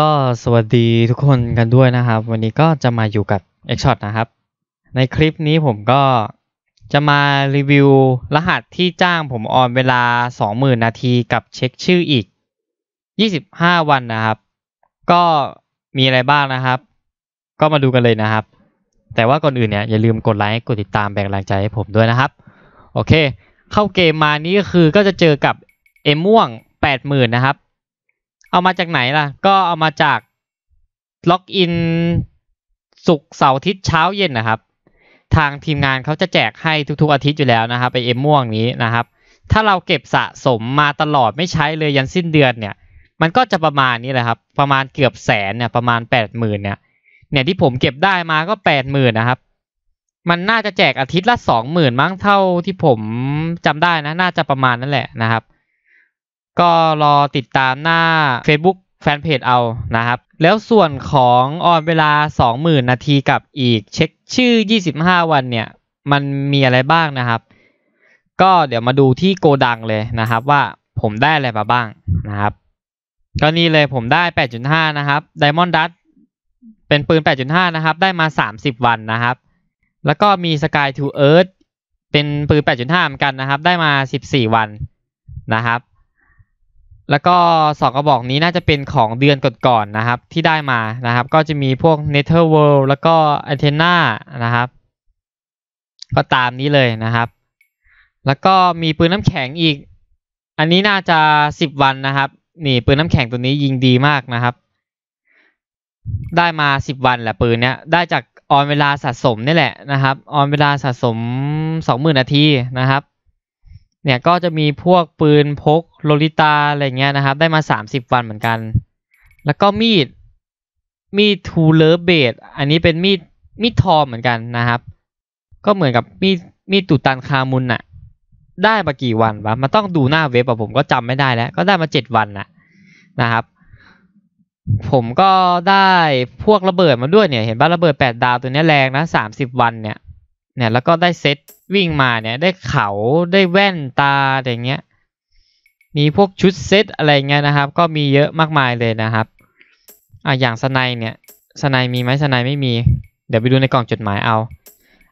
ก็สวัสดีทุกคนกันด้วยนะครับ วันนี้ก็จะมาอยู่กับ x s h o t นะครับ ในคลิปนี้ผมก็จะมารีวิวรหัสที่จ้างผมออนเวลา 20,000 นาทีกับเช็คชื่ออีก 25 วันนะครับ ก็มีอะไรบ้างนะครับ ก็มาดูกันเลยนะครับ แต่ว่าก่อนอื่นเนี่ยอย่าลืมกดไลค์กดติดตามแบ่งแรงใจให้ผมด้วยนะครับ โอเค เข้าเกมมานี้ก็คือก็จะเจอกับเอม่วง80,000นะครับเอามาจากไหนล่ะ ก็เอามาจากล็อกอินสุกเสาร์อาทิตย์เช้าเย็นนะครับ ทางทีมงานเขาจะแจกให้ทุกๆอาทิตย์อยู่แล้วนะครับไปเอ็มม่วงนี้นะครับถ้าเราเก็บสะสมมาตลอดไม่ใช้เลยยันสิ้นเดือนเนี่ย มันก็จะประมาณนี้แหละครับประมาณเกือบแสนเนี่ยประมาณแปดหมื่นเนี่ยเนี่ยที่ผมเก็บได้มาก็แปดหมื่นนะครับมันน่าจะแจกอาทิตย์ละสองหมื่นมั้งเท่าที่ผมจำได้นะ น่าจะประมาณนั่นแหละนะครับก็รอติดตามหน้า Facebook แฟนเพจเอานะครับ แล้วส่วนของออนเวลา 20,000 นาทีกับอีกเช็คชื่อ 25 วันเนี่ย มันมีอะไรบ้างนะครับ ก็เดี๋ยวมาดูที่โกดังเลยนะครับว่าผมได้อะไรมาบ้างนะครับก็นี่เลยผมได้ 8.5 นะครับ Diamond Dust เป็นปืน 8.5 นะครับ ได้มา 30 วันนะครับ แล้วก็มี Sky to Earth เป็นปืน 8.5เหมือนกันนะครับ ได้มา 14 วันนะครับแล้วก็สองกระบอกนี้น่าจะเป็นของเดือนก่อนๆนะครับ ที่ได้มานะครับ ก็จะมีพวก n e t h e r w o r l d แล้วก็ a t e n a นะครับ ก็ตามนี้เลยนะครับ แล้วก็มีปืนน้ำแข็งอีก อันนี้น่าจะสิบวันนะครับ นี่ปืนน้ำแข็งตัวนี้ยิงดีมากนะครับ ได้มาสิบวันแหละ ปืนเนี้ยได้จากออนเวลาสะสมนี่แหละนะครับ ออนเวลาสะสมสองหมื่นนาทีนะครับเนี่ยก็จะมีพวกปืนพกโลลิตาอะไรเงี้ยนะครับได้มา30 วันเหมือนกัน แล้วก็มีด มีดทูเลอร์เบดอันนี้เป็นมีดมีดทอมเหมือนกันนะครับ ก็เหมือนกับมีดมีดตุตันคามุนน่ะได้มากี่วันวะมันต้องดูหน้าเว็บอะผมก็จำไม่ได้แล้วก็ได้มาเจ็ดวันน่ะนะครับผมก็ได้พวกระเบิดมาด้วยเนี่ยเห็นบ้าระเบิดแปดดาวตัวนี้แรงนะสามสิบวันเนี่ยเนี่ยแล้วก็ได้เซตวิ่งมาเนี่ยได้เขาได้แว่นตาอย่างเงี้ยมีพวกชุดเซตอะไรเงี้ยนะครับก็มีเยอะมากมายเลยนะครับอ่ะอย่างสไนเนี่ยสไนมีไหมสไนไม่มี เดี๋ยวไปดูในกล่องจดหมายเอา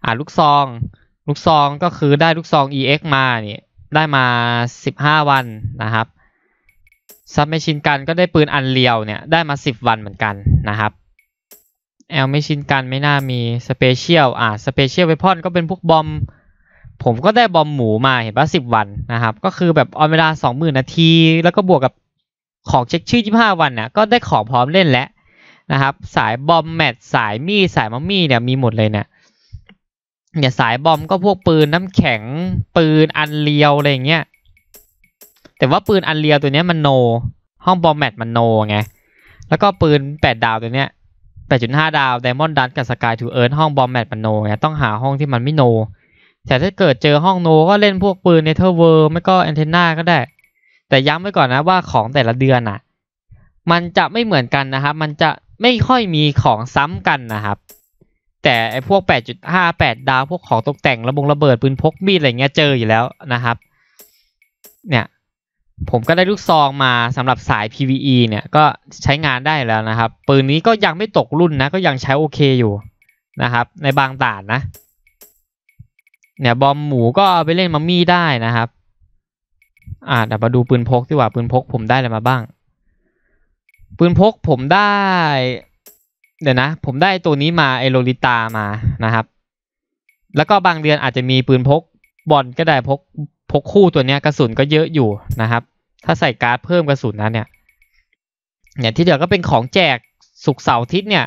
อ่ะลูกซองลูกซองก็คือได้ลูกซอง EX มาเนี่ยได้มา 15 วันนะครับซับไม่ชินกันก็ได้ปืนอันเลียวเนี่ยได้มา 10 วันเหมือนกันนะครับแอลไม่ชินกันไม่น่ามีสเปเชียลอ่ะสเปเชียลเวพอนก็เป็นพวกบอมผมก็ได้บอมหมูมาเห็นปะสิบวันนะครับก็คือแบบออนเวลาสองหมื่นนาทีแล้วก็บวกกับของเช็คชื่อยี่ห้าวันนะ่ะก็ได้ของพร้อมเล่นแล้วนะครับสายบอมแมทสายมีสายมัมมี่เนี่ยมีหมดเลยเนะี่ยเนี่ยสายบอมก็พวกปืนน้ำแข็งปืนอันเลียวอะไรเงี้ยแต่ว่าปืนอันเลียวตัวเนี้ยมันโน ห้องบอมแมทมันโนไงแล้วก็ปืนแปดดาวตัวเนี้ยแปดจุดห้าดาวไดมอนด์ดันกับสกายทูเอิร์ธห้องบอมแมทมันโนไงต้องหาห้องที่มันไม่โนแต่ถ้าเกิดเจอห้องโนก็เล่นพวกปืนเนเธอร์เวิร์ไม่ก็แอนเทนนาก็ได้ แต่ย้ำไว้ก่อนนะว่าของแต่ละเดือนอ่ะ มันจะไม่เหมือนกันนะครับ มันจะไม่ค่อยมีของซ้ำกันนะครับ แต่ไอพวก 8.5 8 ดาวพวกของตกแต่งระบงระเบิดปืนพกมีดอะไรเงี้ยเจออยู่แล้วนะครับ เนี่ย ผมก็ได้ลูกซองมาสำหรับสาย PVE เนี่ยก็ใช้งานได้แล้วนะครับปืนนี้ก็ยังไม่ตกรุ่นนะก็ยังใช้โอเคอยู่นะครับ ในบางด่านนะเนี่ยบอมหมูก็เอาไปเล่นมัมมี่ได้นะครับ อ่าเดี๋ยวมาดูปืนพกดีกว่าปืนพกผมได้อะไรมาบ้าง ปืนพกผมได้ เดี๋ยวนะ ผมได้ตัวนี้มาไอโรลิตามานะครับ แล้วก็บางเดือนอาจจะมีปืนพกบอลก็ได้พกพกคู่ตัวเนี้ยกระสุนก็เยอะอยู่นะครับ ถ้าใส่การ์ดเพิ่มกระสุนนะเนี่ย เนี่ยที่เดี๋ยวก็เป็นของแจกสุกเสาร์ทิศเนี่ย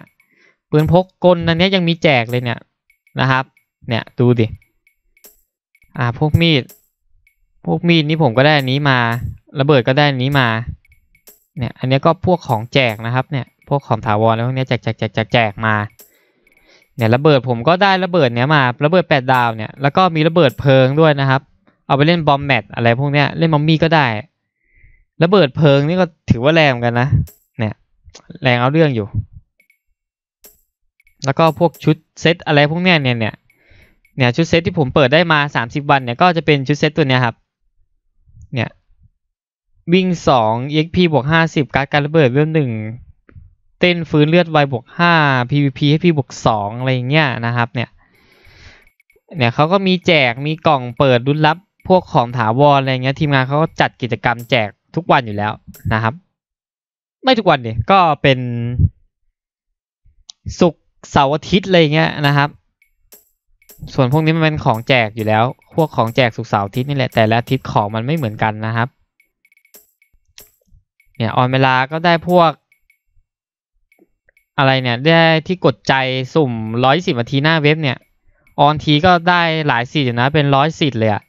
ปืนพกกลนันนี้ยังมีแจกเลยเนี่ยนะครับ เนี่ยดูดิอ่าพวกมีดพวกมีดนี่ผมก็ได้อันนี้มา ระเบิดก็ได้อันนี้มาเนี่ยอันนี้ก็พวกของแจกนะครับเนี่ยพวกของถาวรแล้วพวกนี้แจกแจกแจกแจกแจกมาเนี่ยระเบิดผมก็ได้ระเบิดเนี้ยมา ระเบิดแปดดาวเนี่ยแล้วก็มีระเบิดเพลิงด้วยนะครับเอาไปเล่นบอมแมทอะไรพวกเนี้ยเล่นมอมมี่ก็ได้ ระเบิดเพลิงนี่ก็ถือว่าแรงกันนะ เนี่ยแรงเอาเรื่องอยู่ แล้วก็พวกชุดเซตอะไรพวกเนี้ยเนี่ยเนี่ยเนี่ยชุดเซตที่ผมเปิดได้มาสามสิบวันเนี่ยก็จะเป็นชุดเซตตัวเนี้ยครับเนี่ยวิ่งสองก x p บวกห้าสิบการการระเบิดเวลหนึ่ง เต้นฟื้นเลือดไวบวกห้า p ห p พีบวกสองอะไรอย่างเงี้ยนะครับ เนี่ยเนี่ยเขาก็มีแจกมีกล่องเปิดรุ่นลับพวกของถาวรอะไรเงี้ย ทีมงานเขาก็จัดกิจกรรมแจกทุกวันอยู่แล้วนะครับ ไม่ทุกวันดิก็เป็นศุกเสาร์อาทิตย์ อะไรเงี้ยนะครับส่วนพวกนี้มันเป็นของแจกอยู่แล้ว พวกของแจกสุกเสาร์อาทิตย์นี่แหละ แต่ละอาทิตย์ของมันไม่เหมือนกันนะครับ เนี่ยออนเวลาก็ได้พวกอะไรเนี่ยได้ที่กดใจสุ่มร้อยสิบนาทีหน้าเว็บเนี่ย ออนทีก็ได้หลายสิทธิ์นะ เป็นร้อยสิทธิ์เลยอะ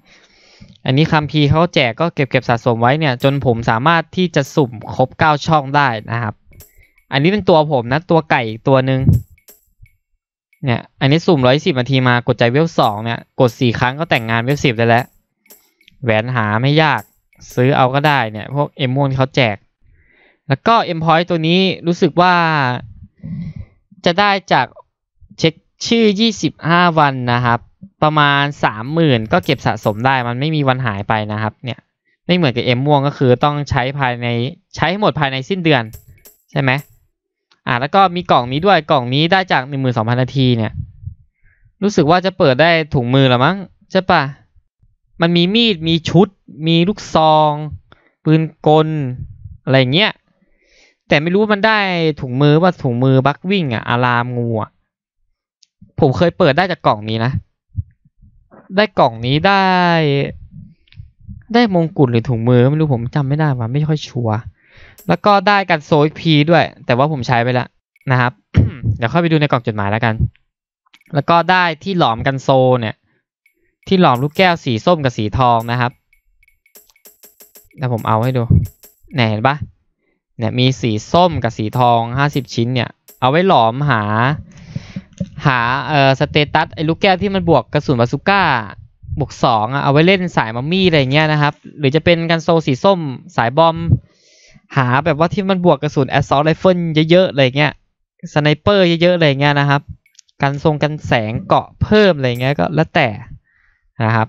อันนี้คัมพีเขาแจกก็เก็บเก็บสะสมไว้เนี่ยจนผมสามารถที่จะสุ่มครบเก้าช่องได้นะครับ อันนี้เป็นตัวผมนะ ตัวไก่อีกตัวหนึ่งเนี่ย อันนี้สุ่มร้อยสิบนาทีมากดใจเวลสองเนี่ย กดสี่ครั้งก็แต่งงานเวลสิบได้แล้ว แหวนหาไม่ยาก ซื้อเอาก็ได้ เนี่ยพวกเอ็มมี่เขาแจก แล้วก็เอ็มพอยต์ตัวนี้รู้สึกว่า จะได้จากเช็คชื่อ 25 วันนะครับ ประมาณ 30,000 ก็เก็บสะสมได้ มันไม่มีวันหายไปนะครับ เนี่ย ไม่เหมือนกับเอ็มม่วงก็คือต้องใช้ภายในใช้ให้หมดภายในสิ้นเดือนใช่ไหมอ่าแล้วก็มีกล่องนี้ด้วยกล่องนี้ได้จากหนึ่งหมื่นสองพันนาทีเนี่ย รู้สึกว่าจะเปิดได้ถุงมือหรือมั้งใช่ปะมันมีมีดมีชุด มีลูกซอง ปืนกลอะไรเงี้ยแต่ไม่รู้มันได้ถุงมือว่าถุงมือบักวิ่ง อ่ะ อารามงูอ่ะผมเคยเปิดได้จากกล่องนี้นะได้กล่องนี้ได้ ได้มงกุฎหรือถุงมือไม่รู้ผมจำไม่ได้ว่าไม่ค่อยชัวร์แล้วก็ได้กันโซลพีด้วย แต่ว่าผมใช้ไปแล้วนะครับเดี๋ยวเข้าไปดูในกล่องจดหมายแล้วกัน แล้วก็ได้ที่หลอมกันโซเนี่ยที่หลอมลูกแก้วสีส้มกับสีทองนะครับแล้วผมเอาให้ดูเนี่ยเห็นปะเนี่ยมีสีส้มกับสีทองห้าสิบชิ้นเนี่ย เอาไว้หลอมหา หาเอ่อสเตตัสไอ้ลูกแก้วที่มันบวกกระสุนบาซูก้าบวกสองเอาไว้เล่นสายมัมมี่อะไรเงี้ยนะครับ หรือจะเป็นกันโซสีส้มสายบอมหาแบบว่าที่มันบวกกระสุนแอสซอลไรเฟิลเยอะๆอะไรเงี้ย สไนเปอร์เยอะๆอะไรเงี้ยนะครับกันทรงกันแสงเกาะเพิ่มอะไรเงี้ยก็แล้วแต่นะครับ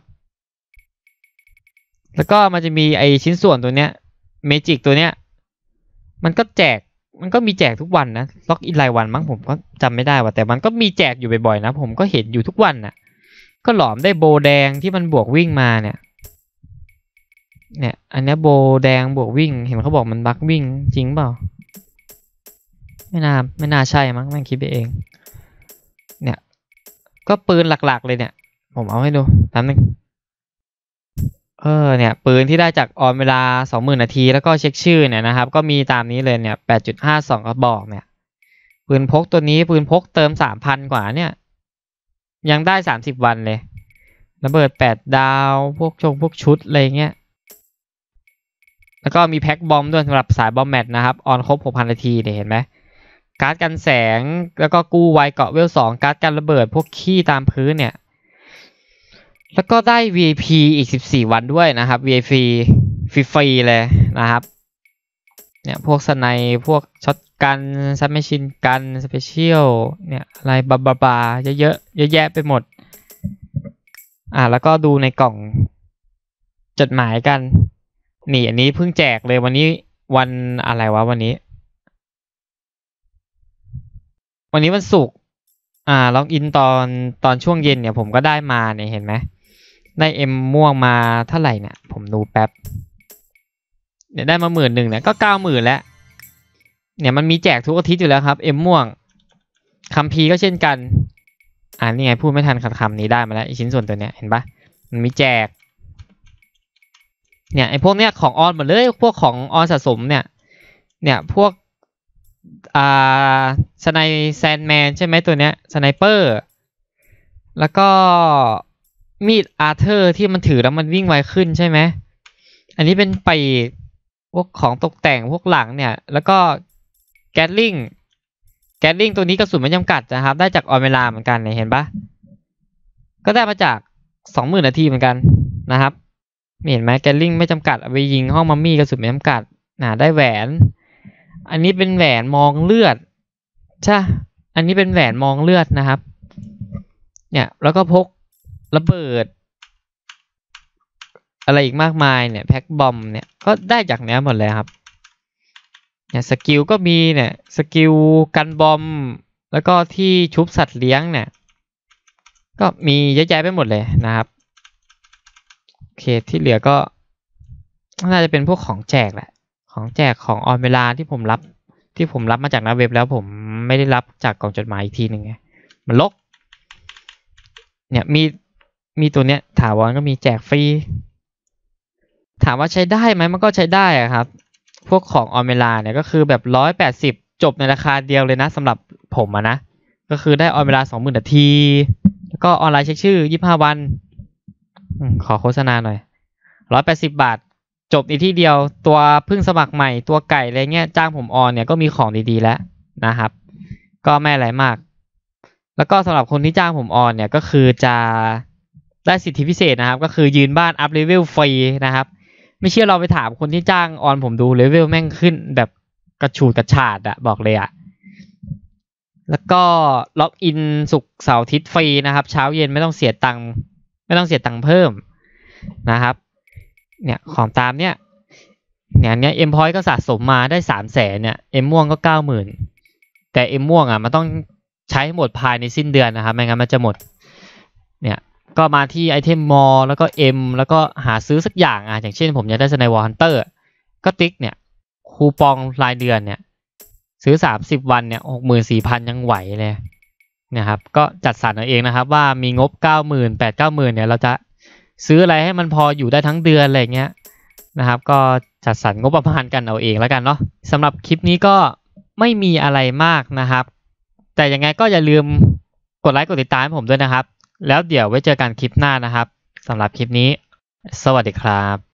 แล้วก็มันจะมีไอชิ้นส่วนตัวเนี้ยเมจิกตัวเนี้ยมันก็แจกมันก็มีแจกทุกวันนะล็อกอินรายวันมั้งผมก็จำไม่ได้ว่าแต่มันก็มีแจกอยู่บ่อยๆนะผมก็เห็นอยู่ทุกวันนะ่ะก็หลอมได้โบแดงที่มันบวกวิ่งมาเนี่ยเนี่ย อันนี้โบแดงบวกวิ่ง เห็นเขาบอกมันบักวิ่งจริงเปล่าไม่น่าไม่น่าใช่มั้งแม่งคิดไปเอง เนี่ย ก็ปืนหลักๆเลยเนี่ย ผมเอาให้ดูแป๊บนึง เออ เนี่ย ปืนที่ได้จากออนเวลาสองหมื่นนาที แล้วก็เช็คชื่อเนี่ยนะครับ ก็มีตามนี้เลยเนี่ยแปดดจุห้าสองกระบอกเนี่ย ปืนพกตัวนี้ปืนพกเติมสามพันกว่าเนี่ย ยังได้สสามิบวันเลย ระเบิดแปดดาว พวกชงพวกชุดอะไรเงี้ยแล้วก็มีแพ็คบอมด้วยสำหรับสายบอมแมทนะครับออนครบ 6,000นาทีเนี่ยเห็นไหมการ์ดกันแสงแล้วก็กู้ไวเกาะเวลสองการ์ดกันระเบิดพวกขี้ตามพื้นเนี่ย แล้วก็ได้ VIP อีก 14 วันด้วยนะครับ VIP ฟรีๆเลยนะครับเนี่ยพวกสไนพวกช็อตกัน ซับเมชินกัน สเปเชียลเนี่ยอะไรบาบาบาเยอะเยอะเยอะแยะไปหมดอ่าแล้วก็ดูในกล่องจดหมายกันนี่อันนี้เพิ่งแจกเลยวันนี้วันอะไรวะวันนี้ วันนี้วันศุกร์อ่าล็อกอินตอนตอนช่วงเย็นเนี่ย ผมก็ได้มาเนี่ยเห็นไหมได้เอ็มม่วงมาเท่าไหร่เนี่ยผมดูแป๊บเนี่ยได้มาหมื่นหนึ่งเนี่ยก็เก้าหมื่นแล้ว เนี่ยมันมีแจกทุกอาทิตย์อยู่แล้วครับเอ็มม่วงคัมพีก็เช่นกันอ่านี่ไง พูดไม่ทันัคำนี้ได้มาแล้วชิ้นส่วนตัวเนี้ยเห็นปะมันมีแจกเนี่ยไอ้พวกเนี้ยของออนหมดเลยพวกของออนสะสมเนี่ยเนี่ยพวกอ่าสไนแซนแมนใช่ไหมตัวเนี้ยสไนเปอร์ แล้วก็มีดอาร์เธอร์ที่มันถือ แล้วมันวิ่งไวขึ้นใช่ไหมอันนี้เป็นไป พวกของตกแต่งพวกหลังเนี่ย แล้วก็แกลลิงแกลลิงตัวนี้กระสุนไม่จำกัดนะครับ ได้จากออนเวลาเหมือนกันเเห็นปะก็ได้มาจากสองหมื่นนาทีเหมือนกันนะครับเห็นไหมแกลลิงไม่จำกัดเอาไปยิงห้องมัมมี่กระสุนไม่จำกัดนะได้แหวน อันนี้เป็นแหวนมองเลือดใช่อันนี้เป็นแหวนมองเลือดนะครับ เนี่ยแล้วก็พกระเบิด อะไรอีกมากมายเนี่ยแพ็คบอม เนี่ยก็ได้จากเนี้ยหมดเลยครับ เนี่ยสกิลก็มีเนี่ยสกิลกันบอม แล้วก็ที่ชุบสัตว์เลี้ยงเนี่ย ก็มีเยอะแยะไปหมดเลยนะครับเคที่เหลือก็ น่าจะเป็นพวกของแจกแหละ ของแจกของออนเวลาที่ผมรับที่ผมรับมาจากนาเว็บแล้วผมไม่ได้รับจากกล่องจดหมายอีกทีหนึ่งไงมันลกเนี่ยมีมีตัวเนี้ยถาวรก็มีแจกฟรีถามว่าใช้ได้ไหมมันก็ใช้ได้อะครับ พวกของออนเวลาเนี่ยก็คือแบบร้อยแปดสิบจบในราคาเดียวเลยนะสำหรับผมอะนะก็คือได้ออนเวลาสองหมื่นนาที แล้วก็ออนไลน์เช็คชื่อยี่ห้าวันขอโฆษณาหน่อย ร้อยแปดสิบบาทจบในที่เดียว ตัวพึ่งสมัครใหม่ตัวไก่อะไรเงี้ย จ้างผมออน เนี่ยก็มีของดีๆแล้วนะครับ ก็ไม่อะไรมาก แล้วก็สำหรับคนที่จ้างผมออนเนี่ยก็คือจะได้สิทธิพิเศษนะครับ ก็คือยืนบ้านอัพเลเวลฟรีนะครับ ไม่เชื่อเราไปถามคนที่จ้างออนผมดูเลเวลแม่งขึ้นแบบกระฉูดกระฉาดอะบอกเลยอะ แล้วก็ล็อกอินสุกเสาร์อาทิตย์ฟรีนะครับ เช้าเย็นไม่ต้องเสียตังค์ไม่ต้องเสียตังค์เพิ่มนะครับเนี่ยของตามเนี่ยเนี่ยเนี้ยเอ็มพอยต์ก็สะสมมาได้สามแสนเนี่ยเอ็มม่วงก็เก้าหมื่นแต่เอ็มม่วงอ่ะมันต้องใช้หมดภายในสิ้นเดือนนะครับ ไม่งั้นมันจะหมดเนี่ยก็มาที่ไอเทมมอลแล้วก็เอ็มแล้วก็หาซื้อสักอย่างอ่ะอย่างเช่นผมอยากได้สไนวอลฮันเตอร์ก็ติ๊กเนี่ยคูปองรายเดือนเนี่ย ซื้อสามสิบวันเนี่ยหกหมื่นสี่พันยังไหวเลยนะครับก็จัดสรรเอาเองนะครับว่ามีงบ9 8 0 0 0 8 9 0 0 0เนี่ย เราจะซื้ออะไรให้มันพออยู่ได้ทั้งเดือนอะไรเงี้ยนะครับ ก็จัดสรรงบประมาณกันเอาเองแล้วกันเนาะสำหรับคลิปนี้ก็ไม่มีอะไรมากนะครับ แต่ยังไงก็อย่าลืมกดไลค์กดติดตามผมด้วยนะครับ แล้วเดี๋ยวไว้เจอกันคลิปหน้านะครับสำหรับคลิปนี้สวัสดีครับ